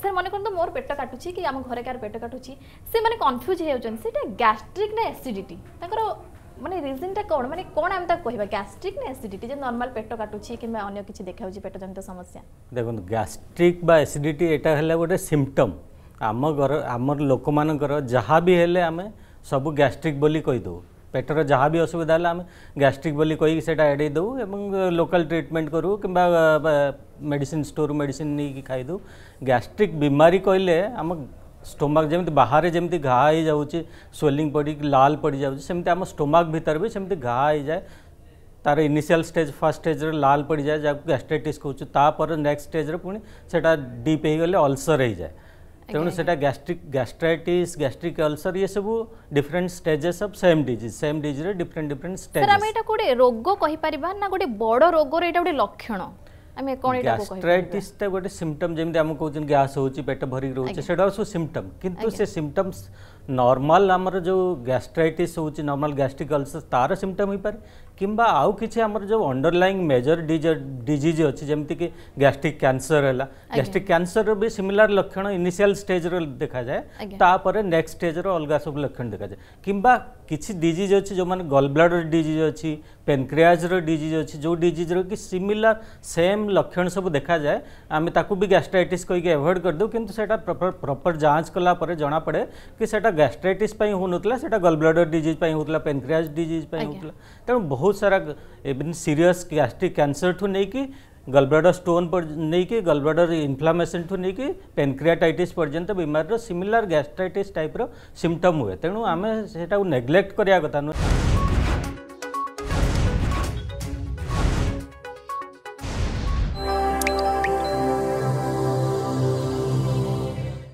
sir ମନେ କରନ୍ତୁ ମୋର ପେଟ କାଟୁଛି କି ଆମ ଘରେ କାହାର ପେଟ କାଟୁଛି ସେମାନେ କନଫ୍ୟୁଜ୍ ହେଇଯାଉଛନ୍ତି ସେଇଟା ଗ୍ୟାଷ୍ଟ୍ରିକ୍ ନା ଏସିଡ଼ିଟି ତାଙ୍କର মানে রিজনটা কোণ মানে কোণ আমি তাকে কহবা গ্যাস্ট্রিক না এসিডিটি যে নর্মাল পেট কাটুছি কিংবা অন্য কিছু দেখাউছি পেট জনিত সমস্যা দেখুন গ্যাস্ট্রিক বা এসিডিটি এটা হলে গোটে সিমটম আমার ঘর আমার লোক মানকর যাহা বি হলে আমি সবু গ্যাস্ট্রিক বলি কইদেউ পেটর যা বি অসুবিধা হলে আমি গ্যাস্ট্রিক বলে কই সেটা এড়াই দেউ এবং লোকাল ট্রিটমেন্ট করু কিংবা মেডিসিন স্টোর মেডিসিন নিয়ে খাইদু গ্যাস্ট্রিক বিমারি কইলে আমার স্টোমাক যেমি বাহারে যেমি ঘা হয়ে যাচ্ছে সোয়েলিং পড়ি লাল পড়ি যাচ্ছে সেমতি আমার স্টোমাক ভিতরে বি সেমতি ঘা হয়ে যায় तार इनिशियल स्टेज फर्स्ट स्टेज रे लाल पड़ जाए जहाँ गैस्ट्राइटिस कहूँ तापर नेक्स्ट स्टेज रे पुणी से डीप हो गले अल्सर हो जाए तेणु से गैस्ट्रिक गैस्ट्राइटिस गैस्ट्रिक अल्सर ये सब different stages of same disease same disease रे डिफरेंट डिफरेंट स्टेजेस सर हम एटा गोटे रोग कहि परिबा ना गोटे बड़ रोग रे एटा गोटे लक्षण ଆମେ କ'ଣ ଏଇଟା ଗ୍ୟାଷ୍ଟ୍ରାଇଟିସ୍ଟା ଗୋଟେ ସିମ୍ପଟମ୍ ଯେମିତି ଆମେ କହୁଛନ୍ତି ଗ୍ୟାସ୍ ହେଉଛି ପେଟ ଭରିକି ରହୁଛି ସେଟା ସବୁ ସିମ୍ପଟମ୍ କିନ୍ତୁ ସେ ସିମ୍ପଟମ୍ସ ନର୍ମାଲ ଆମର ଯେଉଁ ଗ୍ୟାଷ୍ଟ୍ରାଇଟିସ୍ ହେଉଛି ନର୍ମାଲ ଗ୍ୟାଷ୍ଟ୍ରିକ୍ ଅଲସର୍ ତାର ସିମ୍ପଟମ୍ ହୋଇପାରେ କିମ୍ବା ଆଉ କିଛି ଆମର ଯେଉଁ ଅଣ୍ଡରଲାଇଂ ମେଜର ଡିଜିଜ୍ ଅଛି ଯେମିତିକି ଗ୍ୟାଷ୍ଟ୍ରିକ୍ କ୍ୟାନ୍ସର ହେଲା ଗ୍ୟାଷ୍ଟ୍ରିକ୍ କ୍ୟାନ୍ସରର ବି ସିମିଲାର ଲକ୍ଷଣ ଇନିସିଆଲ ଷ୍ଟେଜ୍ର ଦେଖାଯାଏ ତାପରେ ନେକ୍ସଟ ଷ୍ଟେଜ୍ର ଅଲଗା ସବୁ ଲକ୍ଷଣ ଦେଖାଯାଏ କିମ୍ବା କିଛି ଡିଜିଜ୍ ଅଛି ଯେଉଁମାନେ ଗଲବ୍ଲାଡର ଡିଜିଜ୍ ଅଛି ପେନକ୍ରିଆଜର ଡିଜିଜ୍ ଅଛି ଯେଉଁ ଡିଜିଜ୍ର କି ସିମିଲାର ସେମ୍ ଲକ୍ଷଣ ସବୁ ଦେଖାଯାଏ ଆମେ ତାକୁ ବି ଗ୍ୟାଷ୍ଟ୍ରାଇଟିସ୍ କହିକି ଆଭଏଡ଼ କରିଦେଉ କିନ୍ତୁ ସେଇଟା ପ୍ରପର ଯାଞ୍ଚ କଲା ପରେ ଜଣାପଡ଼େ କି ସେଇଟା ଗ୍ୟାଷ୍ଟ୍ରାଇଟିସ୍ ପାଇଁ ହେଉନଥିଲା ସେଇଟା ଗଲବ୍ଲାଡର ଡିଜିଜ୍ ପାଇଁ ହେଉଥିଲା ପେନକ୍ରିଆଜ ଡିଜିଜ୍ ପାଇଁ ହେଉଥିଲା ତେଣୁ ବହୁତ बहुत सारा सीरीयस ଗ୍ୟାଷ୍ଟ୍ରିକ୍ କ୍ୟାନ୍ସରଠୁ ନେଇକି ଗଲବ୍ଲାଡର ଷ୍ଟୋନ୍ ନେଇକି ଗଲବ୍ଲାଡର ଇନଫ୍ଲାମେସନ୍ଠୁ ନେଇକି ପେନକ୍ରିଆଟାଇଟିସ୍ ପର୍ଯ୍ୟନ୍ତ ବିମାରର ସିମିଲାର ଗ୍ୟାଷ୍ଟ୍ରାଇଟିସ୍ ଟାଇପ୍ର ସିମ୍ପଟମ୍ ହୁଏ ତେଣୁ ଆମେ ସେଇଟାକୁ ନେଗ୍ଲେକ୍ଟ କରିବା କଥା ନୁହେଁ